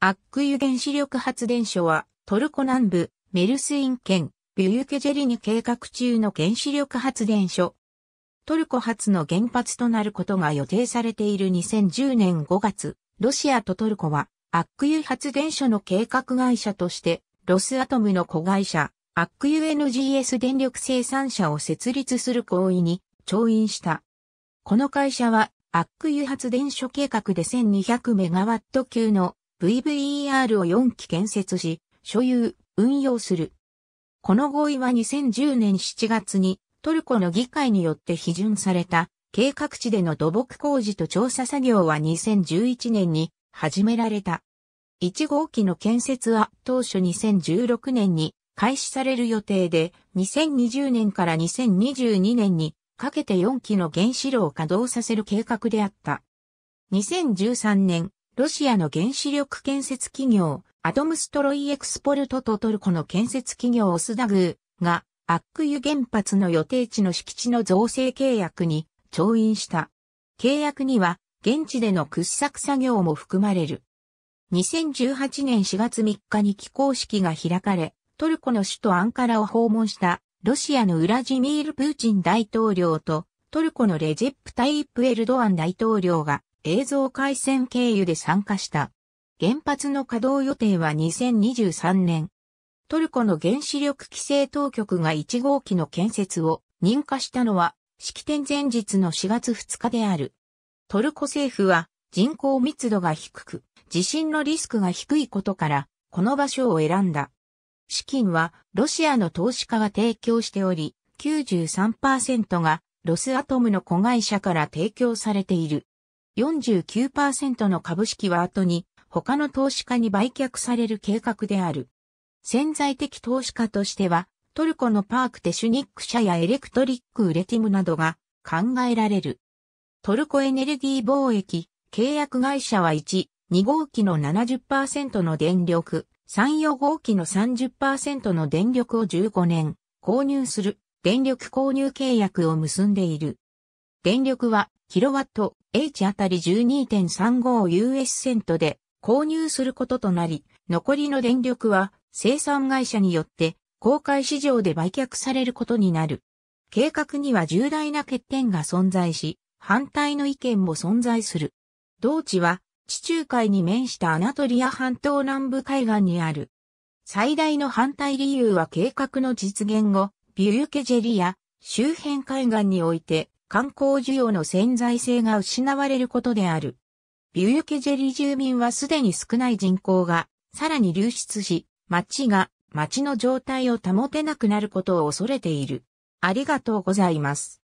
アックユ原子力発電所は、トルコ南部、メルスイン県、ビュユケジェリに計画中の原子力発電所。トルコ初の原発となることが予定されている2010年5月、ロシアとトルコは、アックユ発電所の計画会社として、ロスアトムの子会社、アックユ NGS 電力生産者を設立する行為に、調印した。この会社は、アックユ発電所計画で1200メガワット級の VVER を4機建設し、所有、運用する。この合意は2010年7月にトルコの議会によって批准された計画地での土木工事と調査作業は2011年に始められた。1号機の建設は当初2016年に開始される予定で2020年から2022年にかけて4機の原子炉を稼働させる計画であった。2013年ロシアの原子力建設企業、アトムストロイエクスポルトとトルコの建設企業オスダグーが、アックユ原発の予定地の敷地の造成契約に調印した。契約には、現地での掘削作業も含まれる。2018年4月3日に起工式が開かれ、トルコの首都アンカラを訪問したロシアのウラジミール・プーチン大統領とトルコのレジェプタイプ・エルドアン大統領が映像回線経由で参加した。原発の稼働予定は2023年。トルコの原子力規制当局が1号機の建設を認可したのは式典前日の4月2日である。トルコ政府は人口密度が低く、地震のリスクが低いことから、この場所を選んだ。資金はロシアの投資家が提供しており、93%がロスアトムの子会社から提供されている。49%の株式は後に他の投資家に売却される計画である。潜在的投資家としては、トルコのパークテシュニック社やエレクトリックウレティムなどが考えられる。トルコエネルギー貿易契約会社は1、2号機の70%の電力、3、4号機の30%の電力を15年購入する電力購入契約を結んでいる。電力はキロワット H あたり 12.35US セントで購入することとなり、残りの電力は生産会社によって公開市場で売却されることになる。計画には重大な欠点が存在し、反対の意見も存在する。同地は地中海に面したアナトリア半島南部海岸にある。最大の反対理由は計画の実現後、ビューケジェリア周辺海岸において観光需要の潜在性が失われることである。ビュユケジェリ住民はすでに少ない人口がさらに流出し、町が町の状態を保てなくなることを恐れている。ありがとうございます。